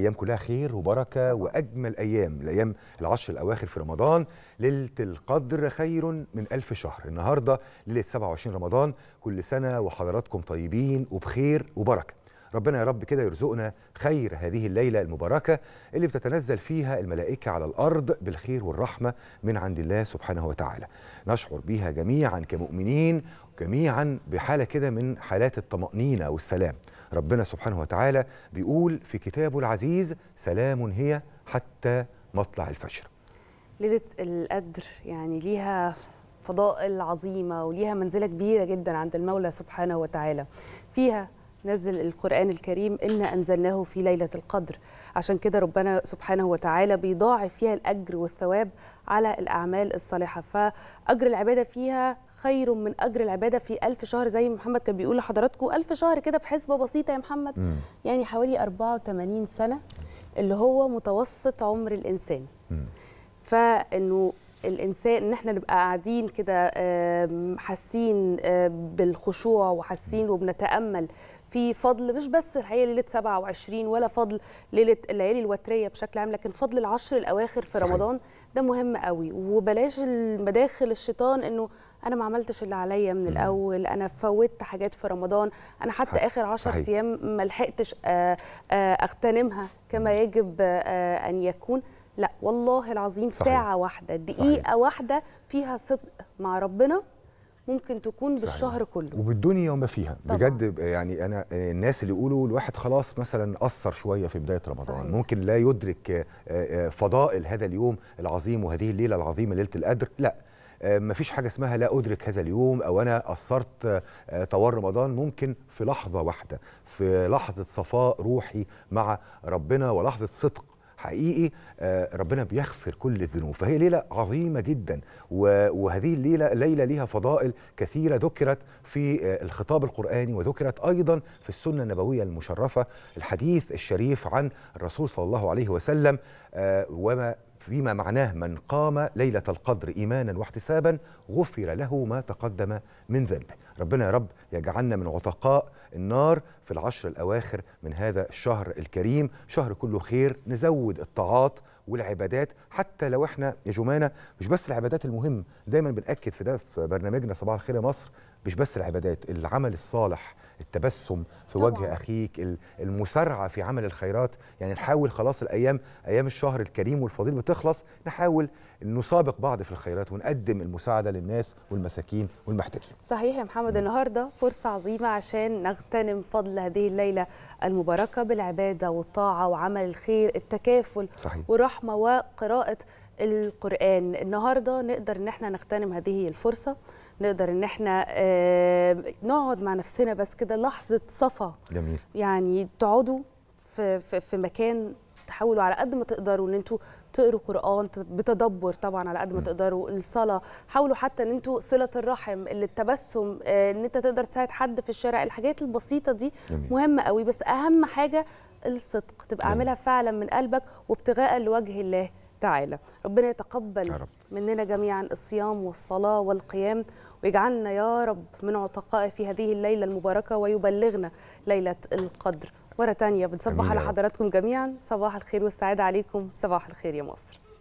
ايام كلها خير وبركه واجمل ايام الايام العشر الاواخر في رمضان ليله القدر خير من الف شهر النهارده ليله 27 رمضان كل سنه وحضراتكم طيبين وبخير وبركه ربنا يا رب كده يرزقنا خير هذه الليله المباركه اللي بتتنزل فيها الملائكه على الارض بالخير والرحمه من عند الله سبحانه وتعالى نشعر بها جميعا كمؤمنين جميعا بحاله كده من حالات الطمانينه والسلام ربنا سبحانه وتعالى بيقول في كتابه العزيز سلام هي حتى مطلع الفجر ليلة القدر يعني ليها فضائل عظيمة وليها منزلة كبيرة جدا عند المولى سبحانه وتعالى فيها نزل القرآن الكريم إنا أنزلناه في ليلة القدر عشان كده ربنا سبحانه وتعالى بيضاعف فيها الأجر والثواب على الأعمال الصالحة فأجر العبادة فيها خير من أجر العبادة في ألف شهر زي محمد كان بيقول لحضراتكم ألف شهر كده بحسبة بسيطة يا محمد م. يعني حوالي 84 سنة اللي هو متوسط عمر الإنسان م. فإنه الانسان ان احنا نبقى قاعدين كده حاسين بالخشوع وحاسين وبنتامل في فضل مش بس الحقيقه ليله 27 ولا فضل ليله الليالي الوتريه بشكل عام لكن فضل العشر الاواخر في صحيح. رمضان ده مهم قوي وبلاش المداخل الشيطان انه انا ما عملتش اللي عليا من الاول انا فوتت حاجات في رمضان انا حتى اخر 10 ايام ما لحقتش آه، آه، اغتنمها كما يجب آه، ان يكون لا والله العظيم صحيح. ساعة واحدة دقيقة صحيح. واحدة فيها صدق مع ربنا ممكن تكون بالشهر كله وبالدنيا وما فيها طبعا. بجد يعني انا الناس اللي يقولوا الواحد خلاص مثلا قصر شويه في بدايه رمضان صحيح. ممكن لا يدرك آه، آه، فضائل هذا اليوم العظيم وهذه الليله العظيمه ليله القدر لا آه، ما فيش حاجه اسمها لا ادرك هذا اليوم او انا قصرت طوال رمضان ممكن في لحظه واحده في لحظه صفاء روحي مع ربنا ولحظه صدق حقيقي آه، ربنا بيغفر كل الذنوب فهي ليلة عظيمة جدا وهذه الليلة ليلة ليها فضائل كثيرة ذكرت في آه، الخطاب القرآني وذكرت أيضا في السنة النبوية المشرفة الحديث الشريف عن الرسول صلى الله عليه وسلم آه، وما فيما معناه من قام ليلة القدر إيمانا واحتسابا غفر له ما تقدم من ذنبه ربنا يا رب يجعلنا من عتقاء النار في العشر الأواخر من هذا الشهر الكريم شهر كله خير نزود الطاعات والعبادات حتى لو احنا يا جمانة مش بس العبادات المهم دايما بنأكد في ده في برنامجنا صباح الخير يا مصر مش بس العبادات العمل الصالح التبسم في طبعا. وجه اخيك المسارعه في عمل الخيرات يعني نحاول خلاص الايام ايام الشهر الكريم والفضيل بتخلص نحاول نسابق بعض في الخيرات ونقدم المساعده للناس والمساكين والمحتاجين صحيح يا محمد محمد النهارده فرصه عظيمه عشان نغتنم فضل هذه الليله المباركه بالعباده والطاعه وعمل الخير التكافل صحيح. والرحمه وقراءه القران النهارده نقدر ان احنا نغتنم هذه الفرصه نقدر ان احنا آه، نقعد مع نفسنا بس كده لحظه صفا جميل يعني تقعدوا في في مكان تحاولوا على قد ما تقدروا ان انتوا تقروا قران بتدبر طبعا على قد ما تقدروا الصلاه حاولوا حتى ان انتوا صله الرحم التبسم آه، ان انت تقدر تساعد حد في الشارع الحاجات البسيطه دي مهمه قوي بس اهم حاجه الصدق تبقى عاملها فعلا من قلبك وابتغاء لوجه الله تعالى ربنا يتقبل رب. مننا جميعا الصيام والصلاة والقيام ويجعلنا يا رب من عتقاء في هذه الليلة المباركة ويبلغنا ليلة القدر مرة تانية بنصبح على حضراتكم جميعا صباح الخير والسعادة عليكم صباح الخير يا مصر